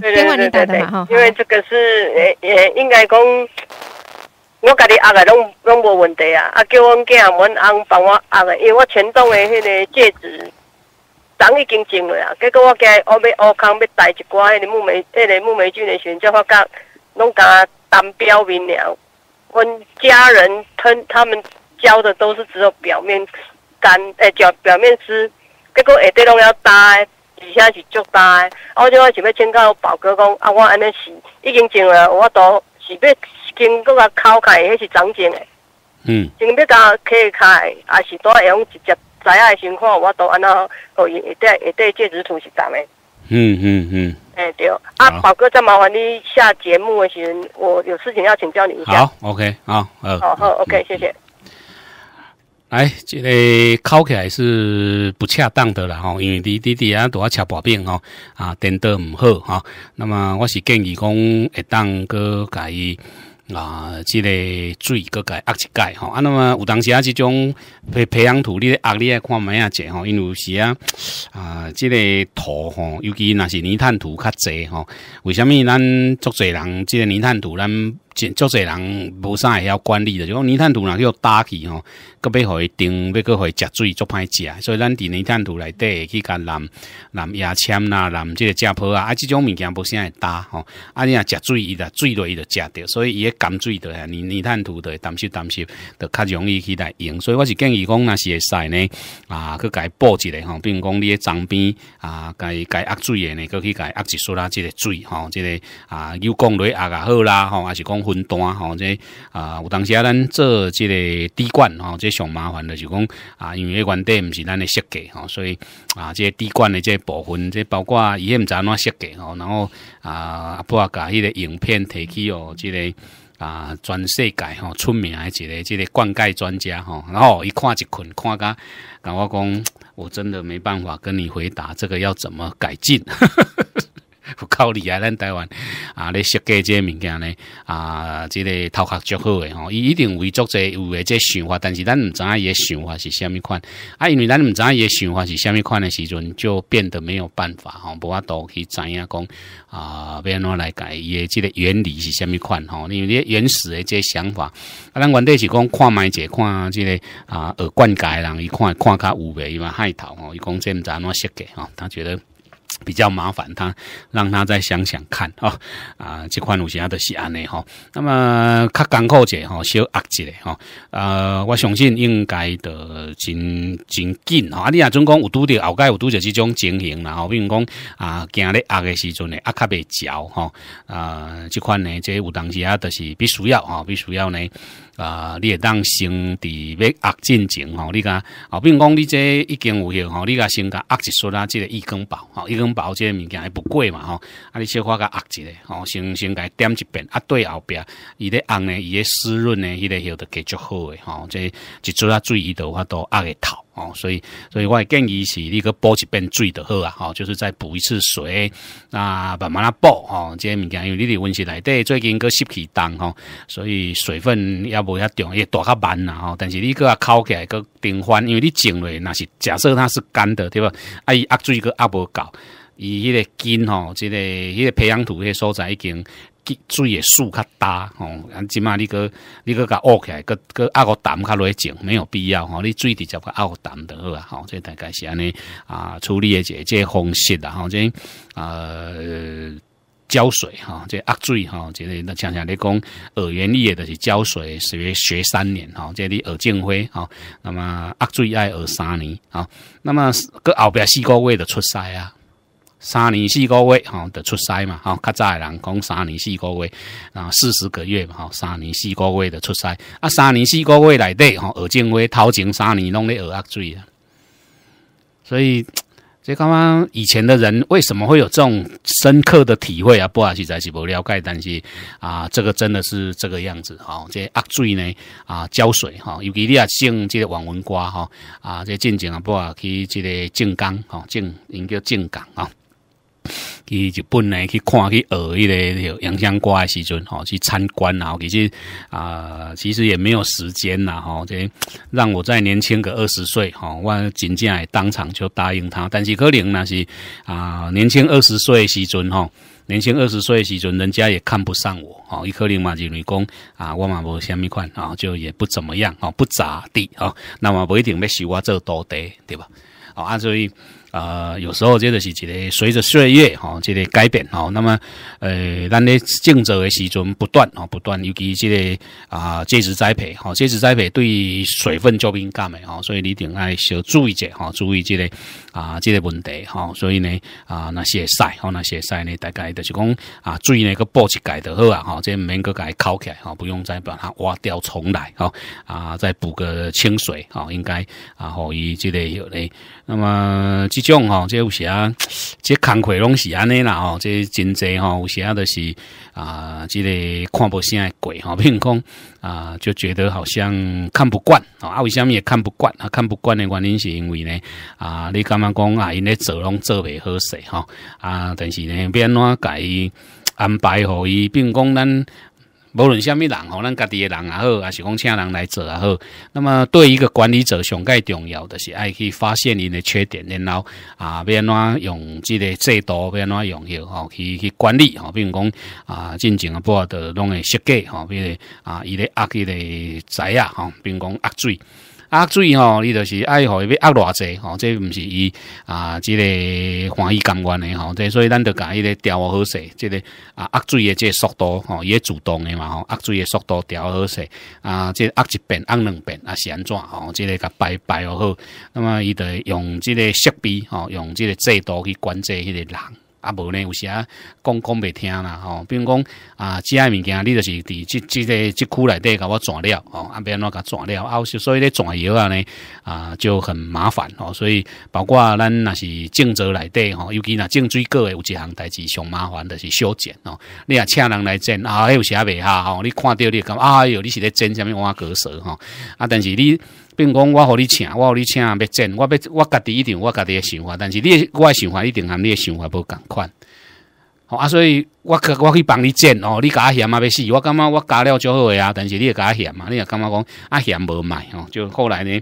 电话你打的哈，因为这个是诶诶，应该讲我家己压的拢拢无问题啊！啊，叫阮家阮翁帮我压的，因为我全栋的迄个戒指人已经进了啊。结果我家后美乌康要带一寡迄个木梅，迄个木梅菌的癣，叫他干弄他单标冰了。阮家人他他们教的都是只有表面干诶，表表面湿，结果下底拢要打。而且是足大的，我即个想要请教宝哥讲，啊，我安尼是已经种了，我都是要经过个敲开，迄是长菌的。嗯。想要甲开开，啊，是会用直接影下情况，我都安那，伊下底下底介质土是怎的。嗯嗯嗯。哎对，啊，宝哥，再麻烦你下节目的时，我有事情要请教你一下。好，OK，好，呃。好，好，OK，谢谢。哎，这个烤起来是不恰当的啦吼，因为你滴滴啊都要吃薄饼吼，啊，颠倒唔好吼。那么我是建议讲，会当个改啊，这个水个改压一改啊，那么，有当时啊，这种培培养土力压力也看蛮啊济吼，因为时啊啊，这个土吼，尤其那是泥炭土较济吼。为什么咱足这人这个泥炭土咱？真足侪人无啥会晓管理的，如讲泥炭土呐要焦去吼，佮要互伊顶，要佮互伊食水足歹食，所以咱伫泥炭土内底去甲蓝蓝牙签啦、蓝即个食粕啊，啊，即种物件无啥会焦吼，啊，你若食水伊的水落伊的食着，所以伊个干水的，泥泥炭土会担心担心，就较容易去来用，所以我是建议讲若是会使呢，啊，去伊布一下吼，并讲你个周边啊，甲伊甲伊压水的呢，佮去伊压一水啦，即个水吼，即个啊，有落压也较好啦吼，还是讲。分单吼，这啊，有当时啊，咱做即个滴管吼，这上麻烦了，就讲啊，因为原底唔是咱的设计吼，所以啊，这滴管的这部分，这包括伊也知安怎设计吼，然后啊，不啊，甲迄个影片提起哦，即个。啊，全世界吼，出名还一个这个灌溉专家吼，然后一看一困，看噶，跟我讲，我真的没办法跟你回答，这个要怎么改进？有够厉害，咱台湾啊，咧设计这物件呢啊，这个头壳足好诶吼！伊一定为作者有诶这想法，但是咱毋知影伊诶想法是虾米款啊，因为咱毋知影伊诶想法是虾米款诶时阵，就变得没有办法吼，无法度去知影讲啊？安怎来改伊？即个原理是虾米款吼？因为你原始诶即想法啊，咱原底是讲看卖者看即个啊，尔灌溉人伊看看较有诶因为海头吼，伊讲即安怎设计吼，他觉得。比较麻烦，他让他再想想看啊啊！这款有些都是安尼哈，那么较艰苦者吼，小压者吼。呃，我相信应该都真真紧啊，你啊总讲有拄着后盖有拄着这种情形，然后比如讲啊，今日压的时候呢，压较袂焦吼。啊，这款呢，这有当时啊，都是必须要哈，必须要呢。啊，你也当先伫要压进前吼，你讲，后比如讲你这已经有效吼，你讲先甲压一束啊，即个一根宝，吼一根宝即个物件还不贵嘛吼，啊，你小可甲压一下吼，先甲伊点一遍啊，对后边，伊咧红呢，伊咧湿润呢，伊个晓得继续好诶，吼，即只仔啊注意有话都压个头。哦，所以，所以我建议是你去补一遍水的好啊，好，就是再补一次水，那慢慢来补，哈，这些物件，因为你的温室内底最近个湿气重，哈，所以水分也无遐重，也大较慢啦，哈。但是你个抠起来个顶翻，因为你种类那是假设它是干的，对吧？啊，伊压水个压无够，伊迄个根，吼，即个迄个培养土，迄个所在已经。水诶数较大吼，敢即嘛你阁你阁甲乌起来阁阁压互澹较落去种，没有必要吼。你水直接阁压互澹倒好啊吼，即个大概是安尼啊处理诶这个即个方式啦吼。即个啊浇水吼，即个压水吼，即个汝若像像汝讲，二原二诶著是浇水诶，学三年吼。即个汝学正会吼，那么压水爱学三年吼。那么阁后壁四个月著出屎啊。三年四个月吼的出塞嘛，吼较早人讲三年四个月，然后四十个月嘛，吼三年四个月的出塞啊，三年四个月内底吼学正位掏前三年拢咧学压水啊，所以，这刚刚以前的人为什么会有这种深刻的体会啊？不啊，实在是无了解，但是啊，这个真的是这个样子啊，这压水呢啊，浇水哈，尤其啊姓这个网文瓜哈啊，这进境啊，不啊去这个晋江哈，晋应叫晋江啊。去就本来去看去耳一个那个洋香瓜的时阵吼，去参观啊，其实啊，其实也没有时间啦吼。这让我再年轻个二十岁吼，我正量当场就答应他。但是可能那是啊，年轻二十岁时阵吼，年轻二十岁时阵人家也看不上我哦。一柯林嘛就女工啊，我嘛无虾米款啊，就也不怎么样哦，不咋地啊。那么不一定要收我做徒弟，对吧？哦，所以。啊，有时候这个是一个随着岁月吼，这个改变吼。那么，呃，咱咧静走的时阵不断吼，不断，尤其这个啊，介质栽培吼，介质栽培对水分较敏感的吼，所以你顶爱小注意者吼，注意这个啊，这个问题吼。所以呢，啊，那些晒吼，那些晒呢，大概就是讲啊，水呢个布一改得好啊，吼，这面个改烤起来吼，不用再把它挖掉重来吼，啊，再补个清水吼，应该啊，后以这个有嘞，那么。即种吼，即有时啊，即 工课拢是安尼啦，吼，即真济吼，有时啊都是啊，即个看不会过吼，比如讲啊，就觉得好像看不惯啊，为什么也看不惯？啊，看不惯的原因是因为呢，啊，你感觉讲啊，因咧做拢做袂好势吼啊，但是呢，变安改安排好伊，并讲咱。无论虾米人吼，咱家己诶人也好，还是讲请人来做也好，那么对一个管理者上盖重要，着是爱去发现因诶缺点，然后啊，变哪用即个制度，变哪用许吼去去管理吼，比如讲啊，进前啊，不的弄个设计吼，比如啊，伊咧压迄咧仔啊吼，并讲压水。压水吼，你就是爱互伊欲压偌济吼，这毋是伊啊，这个欢喜监管的吼，这所以咱得甲伊咧调好势，这个啊压水的这速度吼伊、会主动的嘛吼，压水的速度调好势啊，这压一遍、压两遍啊是安怎吼，这个甲摆摆又好，那么伊得用即个设备吼，用即个制度去管制迄个人。啊无呢，有时啊讲讲袂听啦吼，比如讲啊，遮物件你就是伫即即个即区内底甲我转了吼，啊别怎甲转了，啊所以咧转药啊呢啊就很麻烦吼，所以包括咱若是郑州内底吼，尤其若种水果诶有一项代志上麻烦，就是修剪哦，你若请人来剪啊，有时啊袂合吼，你看着你觉哎哟，你是咧剪啥物碗骨折吼，啊但是你。并讲，我互你请，我互你请，要赚，我要我家己一定，我家己的想法。但是你，我的想法一定含你的想法无共款。好啊，所以我可我去帮你赚哦。你加嫌嘛？要死，我感觉我加了就好啊，但是你也加嫌嘛？你也感觉讲啊嫌无买哦。就后来呢？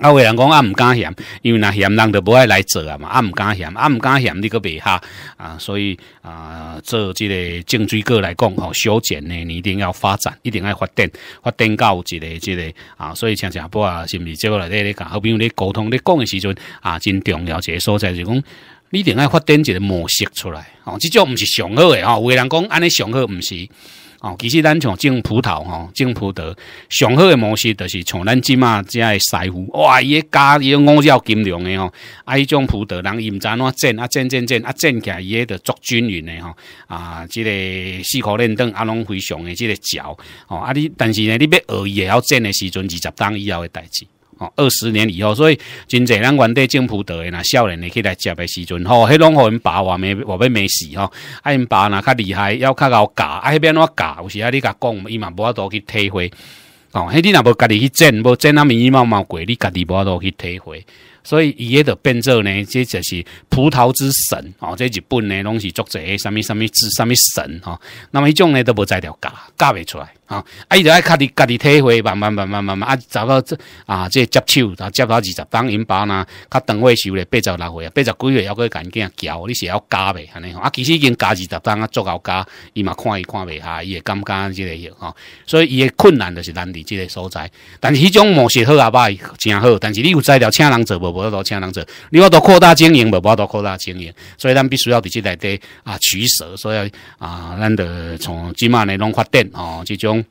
啊，有人讲啊，毋敢嫌，因为若嫌人就无爱来做啊嘛，啊毋敢嫌，啊毋敢嫌，你个袂合啊，所以啊，做即个颈椎哥来讲，吼，修剪呢，你一定要发展，一定要发展，发展到一个、这个啊，所以像新加啊，是毋是？即个来咧，你甲好比友你沟通，咧讲诶时阵啊，真重要。一个所在是讲，你一定要发展一个模式出来，哦，这种毋是上好的吼，有人讲安尼上好毋是。哦，其实咱像种葡萄吼，种葡萄上好的模式就是像咱即嘛，即爱师傅，哇，伊伊个五兆金龙的吼，啊，伊种葡萄人伊毋知安怎种啊，种种种啊，种起来伊个得足均匀的吼，啊，即个四颗连根啊拢非常的即个脚哦，啊你但是呢，你要学伊会要种的时阵二十档以后的代志。二十年以后，所以真侪人原地政府得的啦。少年的去来接的时阵，吼，迄拢互因爸话没，话面没事吼。啊因爸那较厉害，要较老教，啊迄边我教有时啊你甲讲，伊嘛无法度去体会。吼，迄你若无家己去争，无争阿咪毛嘛贵，你家己无法度去体会。所以伊迄得变作呢，这就是葡萄之神哦。这日本呢，拢是作者什么什么之什么神哦。那么迄种呢，都无在条教教袂出来啊。啊，伊就爱家己家己体会，慢慢慢慢慢慢啊，走到这啊，这接手啊，接到二十当银包呢，较长岁收咧八十岁啊，八十几岁犹阁赶紧交，你是要安尼啊，其实已经教二十当啊，足够教，伊嘛看伊看袂下，伊会感觉即个类哦。所以伊的困难就是难伫即个所在。但是迄种模式好也歹，真好。但是你有在条请人做无？我多请两做，你要多扩大经营，无要多扩大经营，所以咱必须要在即内底啊取舍，所以啊，咱得从即满内拢发展哦，这种。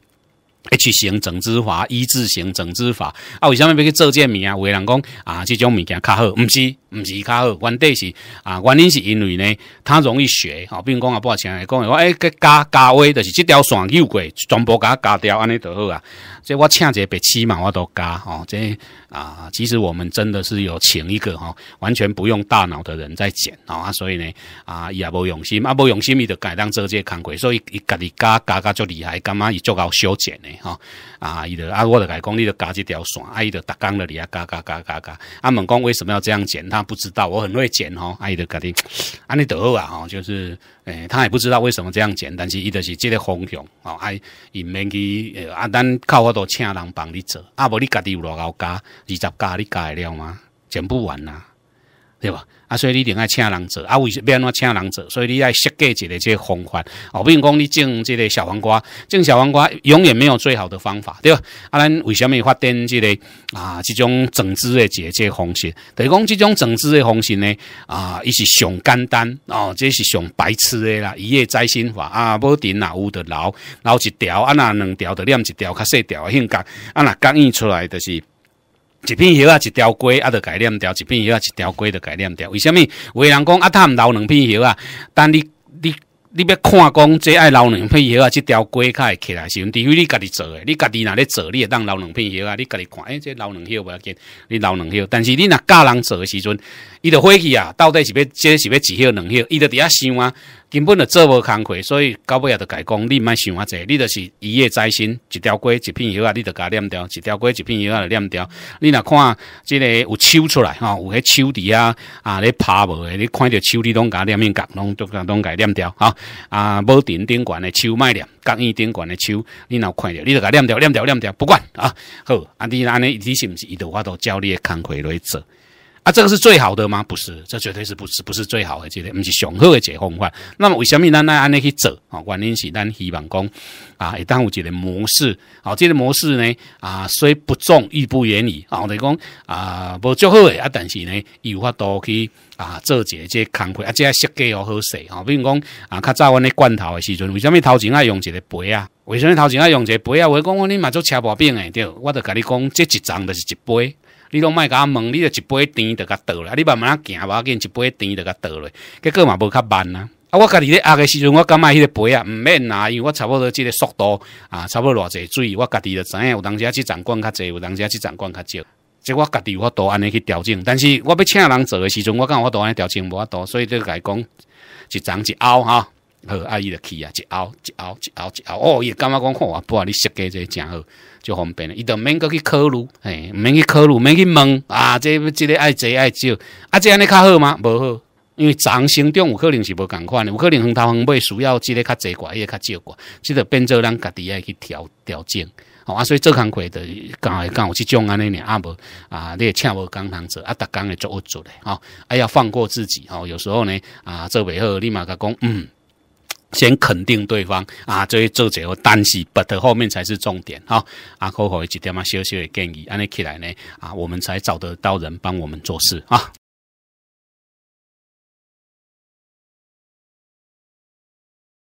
H 型整枝法、一字型整枝法啊，为什么要去做这面啊？为人讲啊，这种物件较好，唔是唔是较好，原底是啊，原因是因为呢，它容易学。好，比如讲啊，不话前来讲，我哎，加加弯，就是这条线又过，全部加加掉，安尼就好啊。即我请一个白痴嘛，我都加吼，这啊，其实我们真的是有请一个吼，完全不用大脑的人在剪啊，所以呢啊，伊也无用心，啊无用心伊就改当做这工过，所以伊家己加加加足厉害，干嘛伊足够修剪嘞？吼啊，伊著啊我甲伊讲，伊著加即条线，啊，伊著逐工了里啊，加加加加加。啊，问讲为什么要这样剪？他不知道，我很会剪吼，啊，伊甲家己，尼著好啊吼，就是诶，他也不知道为什么这样剪，但是伊著是即个方向吼，啊，伊毋免去啊，咱靠我都请人帮你做，啊，无你家己有偌搞加二十加，你加会了吗？剪不完呐。对吧？啊，所以你一定要请人做啊，为什安怎请人做？所以你爱设计一个这方法哦，比如讲你种这个小黄瓜，种小黄瓜永远没有最好的方法，对吧？啊，咱为什么发展这个啊？这种种植的解这方式，等于讲这种种植的方式呢？啊，一是上简单哦，这是上白痴的啦，一夜摘新法啊，不顶哪屋的老，然后一条啊，那两条的念一条较细条的性格啊，那刚引出来的是。一片叶啊，一条街啊，著该念掉；一片叶啊，一条街著该念掉。为什么？有人讲啊，他毋留两片叶啊。但你你你要看，讲这爱留两片叶啊，即条街较会起来。是，毋？除非你家己做，你家己若咧做，你会当留两片叶啊。你家己看，诶，这留两叶袂要紧，你留两叶。但是你若教人做时阵，伊就火气啊！到底是要，这是要一歇两歇，伊在伫遐想啊，根本就做无工课，所以到尾也得改讲，你莫想啊，这，你就是一夜摘星，一条街一片叶啊，你就加念掉，一条街一片叶啊，念链条。你若看，即个有手出来，吼，有迄手伫啊，啊，咧拍无诶，你看着手你拢加念面夹，拢都拢加念掉哈，啊，无顶顶悬诶手卖念，钢衣顶悬诶手，你若看着你就加念掉，念掉念掉，不管啊。好，啊，你安尼，你是毋是伊都发都照你诶工课来做？啊，这个是最好的吗？不是，这绝对是不是不是最好的，这个不是上好的解方法。那么为什么咱那按尼去做啊？原因是咱希望讲啊，会耽有一个模式。好，这个模式呢啊，虽不重亦不远离啊。我讲啊，无足好诶啊，但是呢，有法度去啊做些这工课啊，即个设计又好势啊。比如讲啊，较早阮咧罐头诶时阵，为什么头前爱用一个杯啊？为什么头前爱用一个杯啊？我讲我你嘛足车八饼诶，对，我着甲你讲，这一张就是一杯。你拢莫甲问，你着一杯甜着甲倒落来，你慢慢行无要紧，一杯甜着甲倒来。结果嘛无较慢啊！啊，我家己咧压诶时阵，我感觉迄个杯啊，毋免啊，因为我差不多即个速度啊，差不多偌济水，我家己着知影，有当时即掌管较济，有当时即掌管较少，即我家己有法度安尼去调整，但是我要请人做诶时阵，我敢我度安尼调整无法度，所以就伊讲一涨一凹吼。好，啊伊著去啊，一拗一拗一拗一拗，哦，也感觉讲好啊？不，你设计这诚好，就方便了。伊都免去去考虑，哎，免去考虑，免去问啊。这即这个爱坐爱少，啊，这安尼较好吗？无好，因为长生长有可能是无共款的，有可能横头横尾需要这个较侪寡，个较少寡，即个变做咱家己爱去调调整。哦，所以做工贵的，会敢有即种安尼呢？啊无啊，你也请无工通做，啊，逐工会做一做嘞？哈，哎呀，放过自己哦，有时候呢，啊，做袂好，你嘛甲讲，嗯。先肯定对方啊，所以做者，但单是不 t 后面才是重点啊。阿可可一点嘛小小的建议，安尼起来呢啊，我们才找得到人帮我们做事啊。